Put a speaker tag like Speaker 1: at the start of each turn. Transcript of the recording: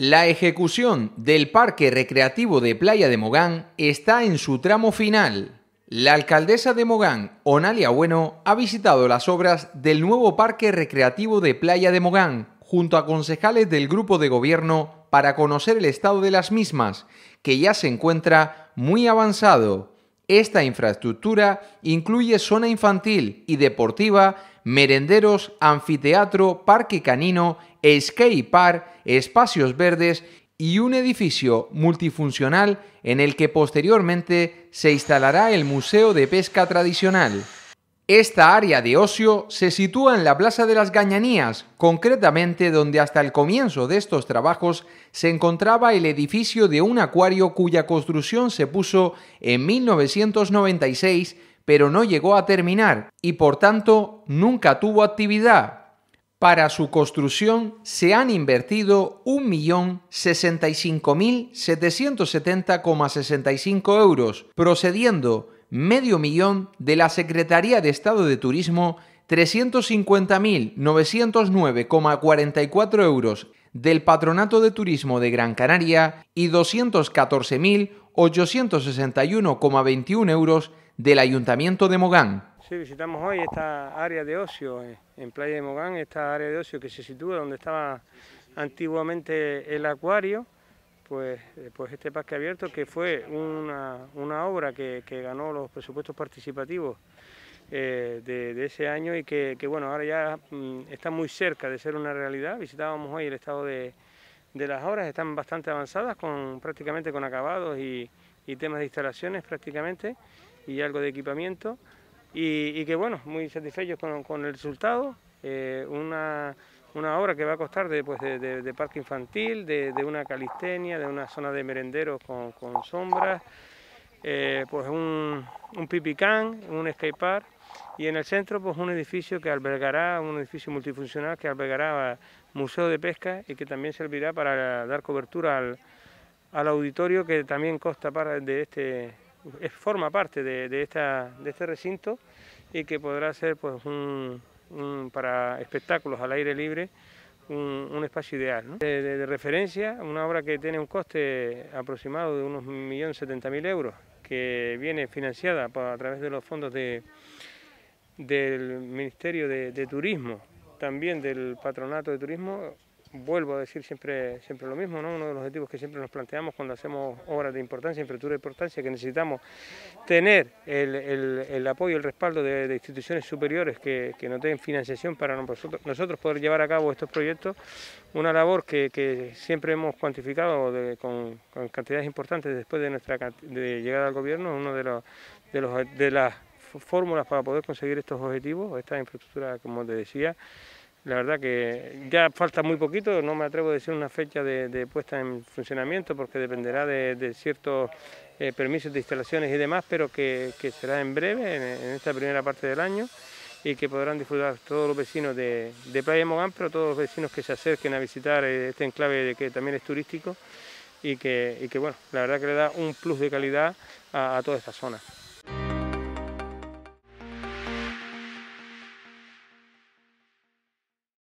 Speaker 1: La ejecución del Parque Recreativo de Playa de Mogán está en su tramo final. La alcaldesa de Mogán, Onalia Bueno, ha visitado las obras del nuevo Parque Recreativo de Playa de Mogán junto a concejales del grupo de gobierno para conocer el estado de las mismas, que ya se encuentra muy avanzado. Esta infraestructura incluye zona infantil y deportiva, merenderos, anfiteatro, parque canino, Park, espacios verdes y un edificio multifuncional en el que posteriormente se instalará el Museo de Pesca Tradicional. Esta área de ocio se sitúa en la Plaza de las Gañanías, concretamente donde hasta el comienzo de estos trabajos se encontraba el edificio de un acuario cuya construcción se puso en 1996 pero no llegó a terminar y por tanto nunca tuvo actividad, para su construcción se han invertido 1.065.770,65 euros, procediendo medio millón de la Secretaría de Estado de Turismo, 350.909,44 euros del Patronato de Turismo de Gran Canaria y 214.861,21 euros del Ayuntamiento de Mogán.
Speaker 2: Sí, visitamos hoy esta área de ocio eh, en Playa de Mogán, esta área de ocio que se sitúa donde estaba antiguamente el acuario, pues, eh, pues este parque abierto que fue una, obra que, ganó los presupuestos participativos eh, de, ese año y que, bueno, ahora ya mm, está muy cerca de ser una realidad. Visitábamos hoy el estado de, las obras, están bastante avanzadas, con, prácticamente con acabados y temas de instalaciones prácticamente y algo de equipamiento y, que bueno, muy satisfechos con, el resultado. Eh, una, una, obra que va a costar de, pues, de, parque infantil, de, una calistenia, de una zona de merenderos con, sombras, eh, pues un, pipicán, un park y en el centro pues un edificio que albergará, un edificio multifuncional que albergará museo de pesca y que también servirá para dar cobertura al, al auditorio que también consta para de este forma parte de, esta, de este recinto y que podrá ser pues, un, para espectáculos al aire libre un, espacio ideal. De, referencia, una obra que tiene un coste aproximado de unos 1.070.000 euros, que viene financiada a través de los fondos de, del Ministerio de Turismo, también del Patronato de Turismo vuelvo a decir siempre, siempre lo mismo, ¿no? uno de los objetivos que siempre nos planteamos cuando hacemos obras de importancia, infraestructura de importancia, que necesitamos tener el, apoyo, el respaldo de, instituciones superiores que, que, nos den financiación para nosotros, poder llevar a cabo estos proyectos, una labor que, siempre hemos cuantificado con, cantidades importantes después de nuestra llegada al gobierno, uno de los, de de las fórmulas para poder conseguir estos objetivos, esta infraestructura, como te decía, la verdad que ya falta muy poquito, no me atrevo a decir una fecha de, puesta en funcionamiento porque dependerá de, ciertos eh, permisos de instalaciones y demás, pero que, será en breve, en, esta primera parte del año, y que podrán disfrutar todos los vecinos de, Playa Mogán, pero todos los vecinos que se acerquen a visitar este enclave que también es turístico y que, bueno, la verdad que le da un plus de calidad a toda esta zona.